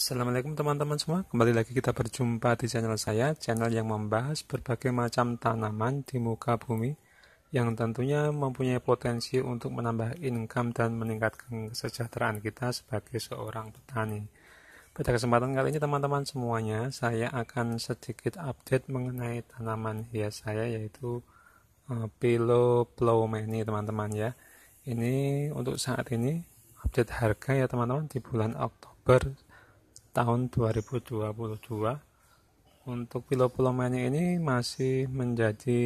Assalamualaikum teman-teman semua, kembali lagi kita berjumpa di channel saya, channel yang membahas berbagai macam tanaman di muka bumi yang tentunya mempunyai potensi untuk menambah income dan meningkatkan kesejahteraan kita sebagai seorang petani. Pada kesempatan kali ini teman-teman semuanya, saya akan sedikit update mengenai tanaman hias saya yaitu eh, pilo Pilo ini teman-teman ya. Ini untuk saat ini update harga ya teman-teman di bulan Oktober tahun 2022 untuk pilo-pilomania ini masih menjadi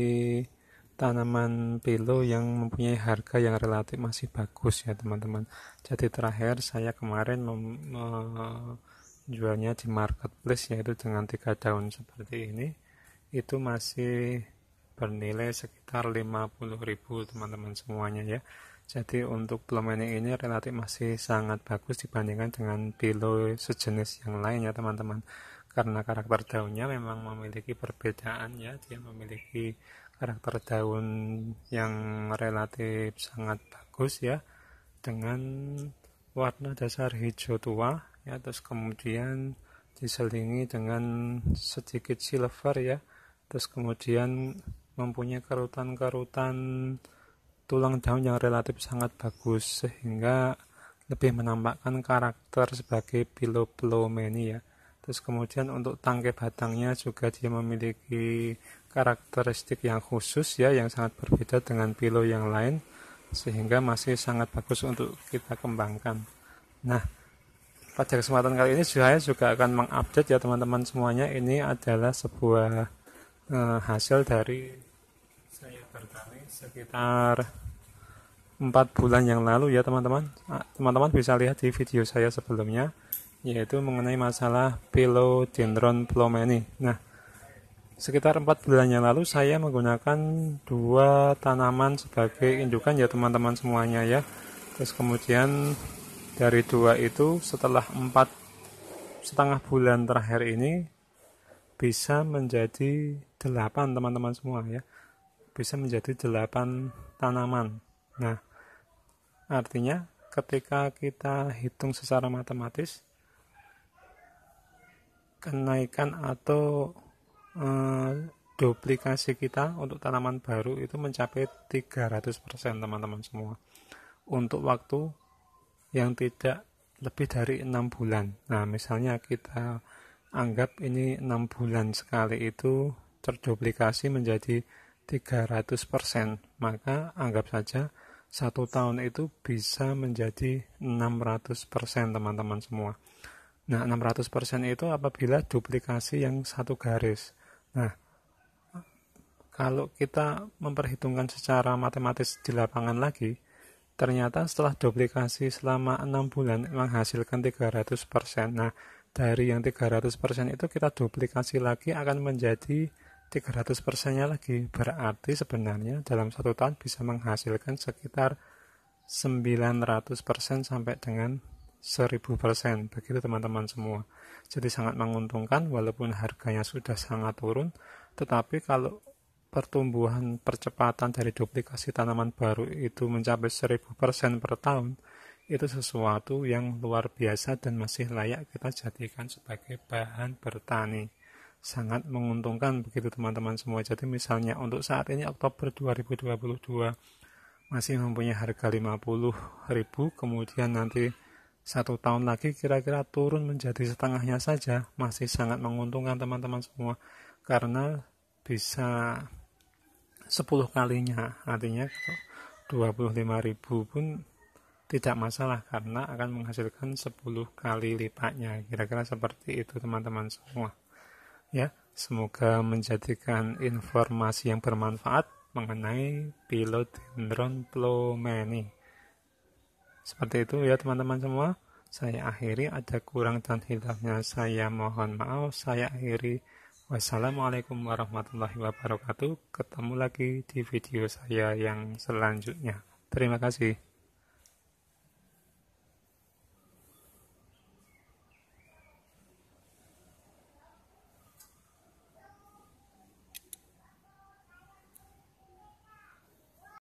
tanaman pilo yang mempunyai harga yang relatif masih bagus ya teman-teman jadi terakhir saya kemarin menjualnya di marketplace yaitu dengan tiga daun seperti ini itu masih bernilai sekitar 50.000 teman-teman semuanya ya jadi untuk Blomenic ini relatif masih sangat bagus dibandingkan dengan Pilo sejenis yang lain ya teman-teman karena karakter daunnya memang memiliki perbedaan ya dia memiliki karakter daun yang relatif sangat bagus ya dengan warna dasar hijau tua ya terus kemudian diselingi dengan sedikit silver ya terus kemudian mempunyai kerutan-kerutan tulang daun yang relatif sangat bagus sehingga lebih menampakkan karakter sebagai piloplomeni ya. Terus kemudian untuk tangkai batangnya juga dia memiliki karakteristik yang khusus ya yang sangat berbeda dengan pilo yang lain sehingga masih sangat bagus untuk kita kembangkan. Nah, pada kesempatan kali ini saya juga akan mengupdate ya teman-teman semuanya ini adalah sebuah Eh, hasil dari saya bertani sekitar empat bulan yang lalu ya teman-teman ah, teman-teman bisa lihat di video saya sebelumnya yaitu mengenai masalah pilodendron plomeni nah sekitar empat bulan yang lalu saya menggunakan dua tanaman sebagai indukan ya teman-teman semuanya ya terus kemudian dari dua itu setelah empat setengah bulan terakhir ini bisa menjadi delapan teman-teman semua ya bisa menjadi delapan tanaman nah artinya ketika kita hitung secara matematis kenaikan atau e, duplikasi kita untuk tanaman baru itu mencapai 300% teman-teman semua untuk waktu yang tidak lebih dari 6 bulan nah misalnya kita anggap ini 6 bulan sekali itu terduplikasi menjadi 300%, maka anggap saja satu tahun itu bisa menjadi 600% teman-teman semua. Nah, 600% itu apabila duplikasi yang satu garis. Nah, kalau kita memperhitungkan secara matematis di lapangan lagi, ternyata setelah duplikasi selama 6 bulan menghasilkan 300%. Nah, dari yang 300% itu kita duplikasi lagi akan menjadi 300 persennya lagi berarti sebenarnya dalam satu tahun bisa menghasilkan sekitar 900 persen sampai dengan 1000 persen begitu teman-teman semua jadi sangat menguntungkan walaupun harganya sudah sangat turun tetapi kalau pertumbuhan percepatan dari duplikasi tanaman baru itu mencapai 1000 persen per tahun itu sesuatu yang luar biasa dan masih layak kita jadikan sebagai bahan bertani sangat menguntungkan begitu teman-teman semua. Jadi misalnya untuk saat ini Oktober 2022 masih mempunyai harga 50.000 kemudian nanti satu tahun lagi kira-kira turun menjadi setengahnya saja masih sangat menguntungkan teman-teman semua karena bisa 10 kalinya artinya 25.000 pun tidak masalah karena akan menghasilkan 10 kali lipatnya kira-kira seperti itu teman-teman semua Ya, semoga menjadikan informasi yang bermanfaat mengenai pilot drone plomeni. Seperti itu ya teman-teman semua. Saya akhiri ada kurang dan hilangnya saya mohon maaf. Saya akhiri wassalamualaikum warahmatullahi wabarakatuh. Ketemu lagi di video saya yang selanjutnya. Terima kasih.